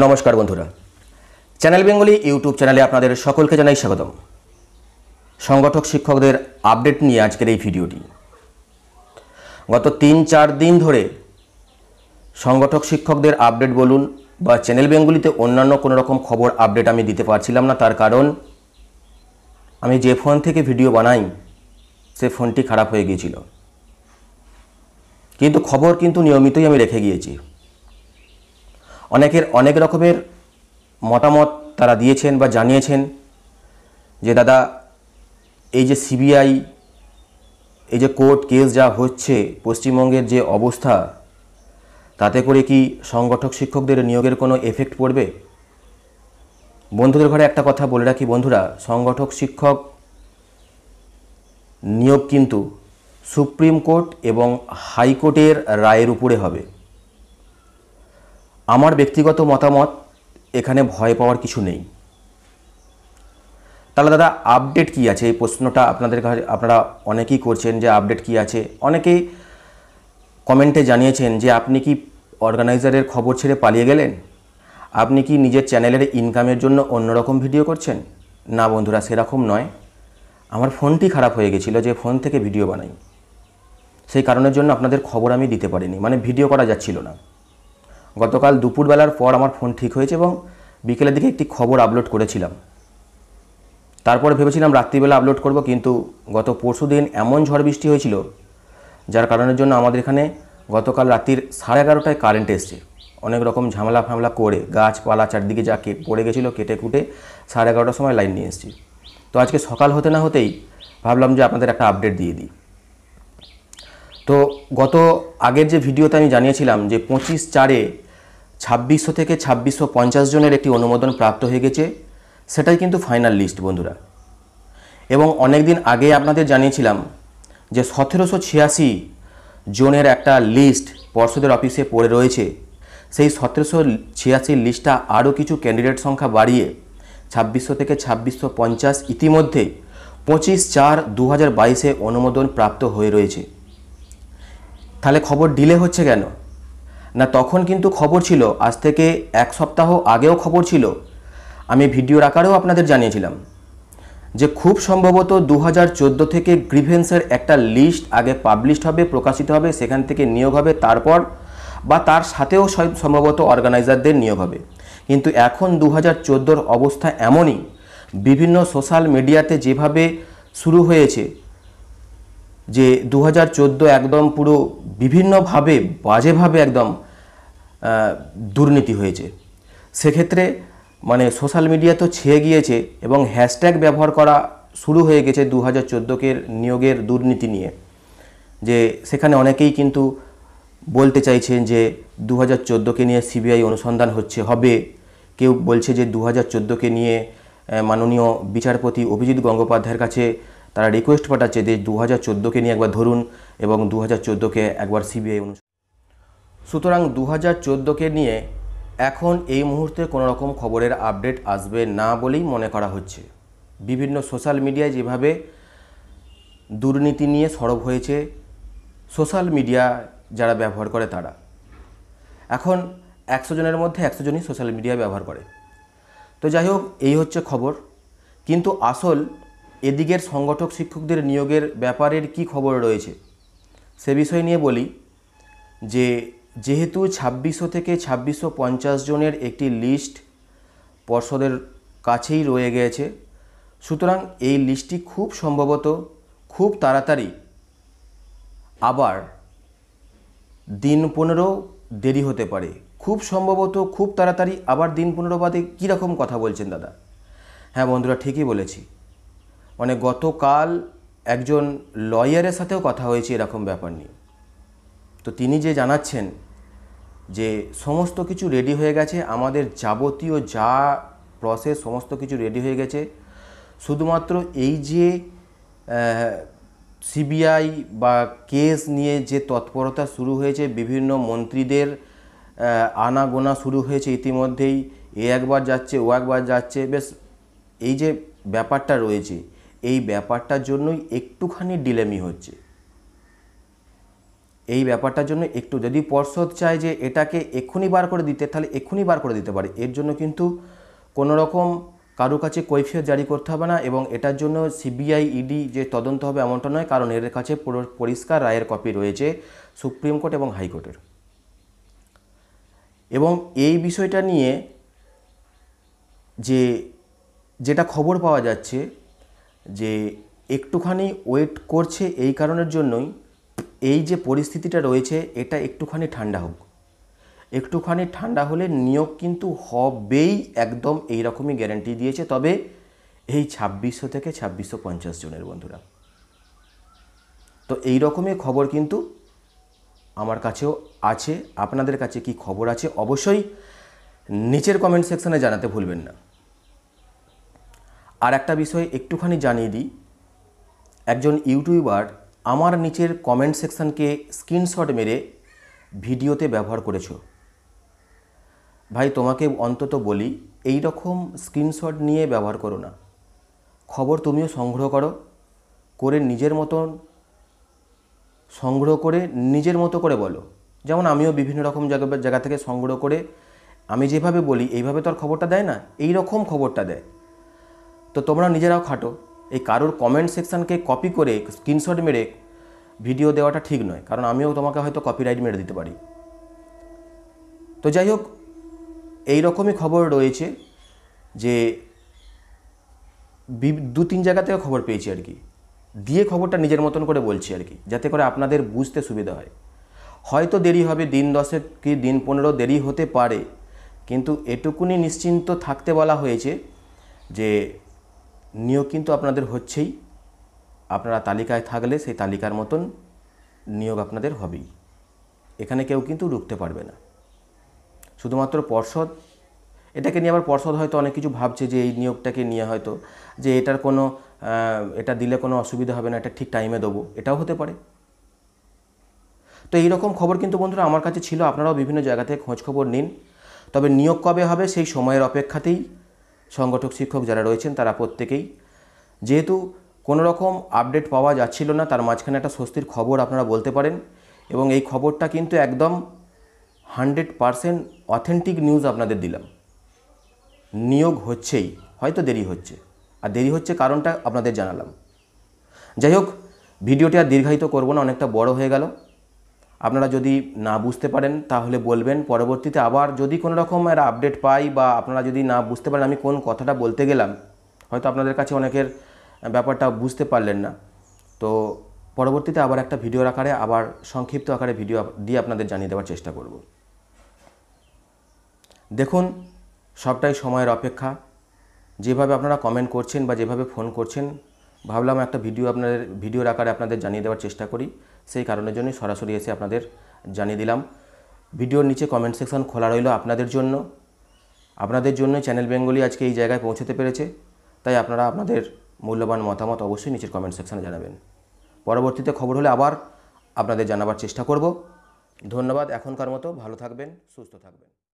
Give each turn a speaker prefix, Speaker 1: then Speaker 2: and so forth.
Speaker 1: নমস্কার বন্ধুরা channel Bengali YouTube চ্যানেলে আপনাদের সকলকে জানাই স্বাগতম সংগঠক শিক্ষকদের আপডেট নিয়ে আজকের এই ভিডিওটি গত তিন চার দিন ধরে সংগঠক শিক্ষকদের আপডেট বলুন বা চ্যানেল বেঙ্গলিতে অন্যান্য কোনো রকম খবর আপডেট আমি দিতে পারছিলাম না তার কারণ আমি যে ফোন থেকে ভিডিও বানাই সে ফোনটি খারাপ হয়ে গিয়েছিল কিন্তু খবর কিন্তু নিয়মিতই আমি রেখে গিয়েছি অনেকের অনেক রকমের মতামত তারা দিয়েছেন বা জানিয়েছেন যে দাদা এই যে সিবিআই এই যে কোর্ট কেস যা হচ্ছে পশ্চিমবঙ্গের যে অবস্থা তাতে করে কি সংগঠক শিক্ষকদের নিয়োগের কোনো এফেক্ট পড়বে বন্ধুদের ঘরে একটা কথা বলে রাখি বন্ধুরা সংগঠক শিক্ষক নিয়োগ কিন্তু সুপ্রিম কোর্ট এবং হাইকোর্টের রায়ের উপরে হবে আমার ব্যক্তিগত মতামত এখানে ভয় পাওয়ার কিছু নেই তাহলে দাদা আপডেট কি আছে এই প্রশ্নটা আপনাদের কাছে আপনারা অনেকেই করছেন যে আপডেট কি আছে অনেকেই কমেন্টে জানিয়েছেন যে আপনি কি অর্গানাইজারের খবর ছেড়ে পালিয়ে গেলেন আপনি কি নিজের চ্যানেলের ইনকামের জন্য অন্যরকম ভিডিও করছেন না বন্ধুরা সেরকম নয় আমার ফোনটি খারাপ হয়ে গেছিলো যে ফোন থেকে ভিডিও বানাই সেই কারণের জন্য আপনাদের খবর আমি দিতে পারিনি মানে ভিডিও করা যাচ্ছিল না গতকাল দুপুরবেলার পর আমার ফোন ঠিক হয়েছে এবং বিকেলের দিকে একটি খবর আপলোড করেছিলাম তারপরে ভেবেছিলাম রাত্রিবেলা আপলোড করব কিন্তু গত পরশু দিন এমন ঝড় বৃষ্টি হয়েছিল যার কারণের জন্য আমাদের এখানে গতকাল রাত্রির সাড়ে এগারোটায় কারেন্ট এসছে অনেক রকম ঝামেলা ফামলা করে গাছপালা চারদিকে যা পড়ে গেছিলো কেটে কুটে সাড়ে এগারোটার সময় লাইন নিয়ে এসেছি তো আজকে সকাল হতে না হতেই ভাবলাম যে আপনাদের একটা আপডেট দিয়ে দিই গত আগের যে ভিডিওতে আমি জানিয়েছিলাম যে পঁচিশ চারে ছাব্বিশশো থেকে ছাব্বিশশো পঞ্চাশ জনের একটি অনুমোদন প্রাপ্ত হয়ে গেছে সেটাই কিন্তু ফাইনাল লিস্ট বন্ধুরা এবং অনেক দিন আগে আপনাদের জানিয়েছিলাম যে সতেরোশো ছিয়াশি জনের একটা লিস্ট পর্ষদের অফিসে পড়ে রয়েছে সেই সতেরোশো ছিয়াশির লিস্টটা আরও কিছু ক্যান্ডিডেট সংখ্যা বাড়িয়ে ছাব্বিশশো থেকে ছাব্বিশশো পঞ্চাশ ইতিমধ্যে পঁচিশ চার দু হাজার বাইশে অনুমোদন প্রাপ্ত হয়ে রয়েছে তাহলে খবর ডিলে হচ্ছে কেন না তখন কিন্তু খবর ছিল আজ থেকে এক সপ্তাহ আগেও খবর ছিল আমি ভিডিওর আকারেও আপনাদের জানিয়েছিলাম যে খুব সম্ভবত দু থেকে গ্রিভেন্সের একটা লিস্ট আগে পাবলিশড হবে প্রকাশিত হবে সেখান থেকে নিয়োগ হবে তারপর বা তার সাথেও সম্ভবত অর্গানাইজারদের নিয়োগ হবে কিন্তু এখন দু হাজার অবস্থা এমনই বিভিন্ন সোশ্যাল মিডিয়াতে যেভাবে শুরু হয়েছে যে দু একদম পুরো বিভিন্নভাবে বাজেভাবে একদম দুর্নীতি হয়েছে সেক্ষেত্রে মানে সোশ্যাল মিডিয়া তো ছেয়ে গিয়েছে এবং হ্যাশট্যাগ ব্যবহার করা শুরু হয়ে গেছে দু হাজার নিয়োগের দুর্নীতি নিয়ে যে সেখানে অনেকেই কিন্তু বলতে চাইছেন যে দু হাজার চোদ্দোকে নিয়ে সিবিআই অনুসন্ধান হচ্ছে হবে কেউ বলছে যে দু হাজার চোদ্দোকে নিয়ে মাননীয় বিচারপতি অভিজিৎ গঙ্গোপাধ্যায়ের কাছে তারা রিকোয়েস্ট পাঠাচ্ছে যে দু হাজার চোদ্দোকে নিয়ে একবার ধরুন এবং দু হাজার চোদ্দোকে একবার সিবিআই অনুষ্ঠিত সুতরাং দু হাজার চোদ্দোকে নিয়ে এখন এই মুহূর্তে কোনো রকম খবরের আপডেট আসবে না বলেই মনে করা হচ্ছে বিভিন্ন সোশ্যাল মিডিয়ায় যেভাবে দুর্নীতি নিয়ে সরব হয়েছে সোশ্যাল মিডিয়া যারা ব্যবহার করে তারা এখন একশো জনের মধ্যে একশো জনই সোশ্যাল মিডিয়া ব্যবহার করে তো যাই হোক এই হচ্ছে খবর কিন্তু আসল এদিকের সংগঠক শিক্ষকদের নিয়োগের ব্যাপারের কি খবর রয়েছে সে বিষয় নিয়ে বলি যে যেহেতু ছাব্বিশশো থেকে ছাব্বিশশো পঞ্চাশ জনের একটি লিস্ট পর্ষদের কাছেই রয়ে গেছে সুতরাং এই লিস্টটি খুব সম্ভবত খুব তাড়াতাড়ি আবার দিন পনেরো দেরি হতে পারে খুব সম্ভবত খুব তাড়াতাড়ি আবার দিন পনেরো বাদে কীরকম কথা বলছেন দাদা হ্যাঁ বন্ধুরা ঠিকই বলেছি মানে গতকাল একজন লয়ারের সাথেও কথা হয়েছে এরকম ব্যাপার নিয়ে তো তিনি যে জানাচ্ছেন যে সমস্ত কিছু রেডি হয়ে গেছে আমাদের যাবতীয় যা প্রসেস সমস্ত কিছু রেডি হয়ে গেছে শুধুমাত্র এই যে সিবিআই বা কেস নিয়ে যে তৎপরতা শুরু হয়েছে বিভিন্ন মন্ত্রীদের আনাগোনা শুরু হয়েছে ইতিমধ্যেই এ একবার যাচ্ছে ও একবার যাচ্ছে বেশ এই যে ব্যাপারটা রয়েছে এই ব্যাপারটার জন্যই একটুখানি ডিলেমি হচ্ছে এই ব্যাপারটার জন্য একটু যদি পর্ষদ চায় যে এটাকে এক্ষুনি বার করে দিতে তাহলে এক্ষুনি বার করে দিতে পারে এর জন্য কিন্তু কোনো রকম কারো কাছে কৈফিয়ত জারি করতে হবে না এবং এটার জন্য সিবিআই ইডি যে তদন্ত হবে এমনটা নয় কারণ এর কাছে পরিষ্কার রায়ের কপি রয়েছে সুপ্রিম কোর্ট এবং হাইকোর্টের এবং এই বিষয়টা নিয়ে যে যেটা খবর পাওয়া যাচ্ছে যে একটুখানি ওয়েট করছে এই কারণের জন্যই এই যে পরিস্থিতিটা রয়েছে এটা একটুখানি ঠান্ডা হোক একটুখানি ঠান্ডা হলে নিয়োগ কিন্তু হবেই একদম এই রকমই গ্যারান্টি দিয়েছে তবে এই ছাব্বিশশো থেকে ছাব্বিশশো পঞ্চাশ জনের বন্ধুরা তো এই রকমই খবর কিন্তু আমার কাছেও আছে আপনাদের কাছে কি খবর আছে অবশ্যই নিচের কমেন্ট সেকশনে জানাতে ভুলবেন না আর একটা বিষয় একটুখানি জানিয়ে দিই একজন ইউটিউবার আমার নিচের কমেন্ট সেকশানকে স্ক্রিনশট মেরে ভিডিওতে ব্যবহার করেছ ভাই তোমাকে অন্তত বলি এই রকম স্ক্রিনশট নিয়ে ব্যবহার করো না খবর তুমিও সংগ্রহ করো করে নিজের মতন সংগ্রহ করে নিজের মতো করে বলো যেমন আমিও বিভিন্ন রকম জায়গা জায়গা থেকে সংগ্রহ করে আমি যেভাবে বলি এইভাবে তো আর খবরটা দেয় না এই রকম খবরটা দেয় তো তোমরা নিজেরাও খাটো এই কারোর কমেন্ট সেকশানকে কপি করে স্ক্রিনশট মেরে ভিডিও দেওয়াটা ঠিক নয় কারণ আমিও তোমাকে হয়তো কপিরাইট মেরে দিতে পারি তো যাই হোক এই রকমই খবর রয়েছে যে দু তিন জায়গা থেকে খবর পেয়েছি আর কি দিয়ে খবরটা নিজের মতন করে বলছি আর কি যাতে করে আপনাদের বুঝতে সুবিধা হয় হয়তো দেরি হবে দিন দশেক কি দিন পনেরো দেরি হতে পারে কিন্তু এটুকুনি নিশ্চিন্ত থাকতে বলা হয়েছে যে নিয়োগ কিন্তু আপনাদের হচ্ছেই আপনারা তালিকায় থাকলে সেই তালিকার মতন নিয়োগ আপনাদের হবেই এখানে কেউ কিন্তু রুখতে পারবে না শুধুমাত্র পর্ষদ এটাকে নিয়ে আবার পর্ষদ হয়তো অনেক কিছু ভাবছে যে এই নিয়োগটাকে নিয়ে হয়তো যে এটার কোনো এটা দিলে কোনো অসুবিধা হবে না এটা ঠিক টাইমে দেবো এটাও হতে পারে তো এই রকম খবর কিন্তু বন্ধুরা আমার কাছে ছিল আপনারাও বিভিন্ন জায়গা থেকে খোঁজখবর নিন তবে নিয়োগ কবে হবে সেই সময়ের অপেক্ষাতেই সংগঠক শিক্ষক যারা রয়েছেন তারা প্রত্যেকেই যেহেতু কোনো রকম আপডেট পাওয়া যাচ্ছিল না তার মাঝখানে একটা স্বস্তির খবর আপনারা বলতে পারেন এবং এই খবরটা কিন্তু একদম হান্ড্রেড পারসেন্ট অথেন্টিক নিউজ আপনাদের দিলাম নিয়োগ হচ্ছেই হয়তো দেরি হচ্ছে আর দেরি হচ্ছে কারণটা আপনাদের জানালাম যাই হোক ভিডিওটি আর দীর্ঘায়িত করব না অনেকটা বড় হয়ে গেল আপনারা যদি না বুঝতে পারেন তাহলে বলবেন পরবর্তীতে আবার যদি কোনো রকম একটা আপডেট পাই বা আপনারা যদি না বুঝতে পারেন আমি কোন কথাটা বলতে গেলাম হয়তো আপনাদের কাছে অনেকের ব্যাপারটা বুঝতে পারলেন না তো পরবর্তীতে আবার একটা ভিডিওর আকারে আবার সংক্ষিপ্ত আকারে ভিডিও দিয়ে আপনাদের জানিয়ে দেওয়ার চেষ্টা করব দেখুন সবটাই সময়ের অপেক্ষা যেভাবে আপনারা কমেন্ট করছেন বা যেভাবে ফোন করছেন ভাবলাম একটা ভিডিও আপনাদের ভিডিওর আকারে আপনাদের জানিয়ে দেওয়ার চেষ্টা করি সেই কারণের জন্য সরাসরি এসে আপনাদের জানিয়ে দিলাম ভিডিওর নিচে কমেন্ট সেকশন খোলা রইল আপনাদের জন্য আপনাদের জন্য চ্যানেল বেঙ্গলি আজকে এই জায়গায় পৌঁছতে পেরেছে তাই আপনারা আপনাদের মূল্যবান মতামত অবশ্যই নিচের কমেন্ট সেকশানে জানাবেন পরবর্তীতে খবর হলে আবার আপনাদের জানাবার চেষ্টা করব ধন্যবাদ এখনকার মতো ভালো থাকবেন সুস্থ থাকবেন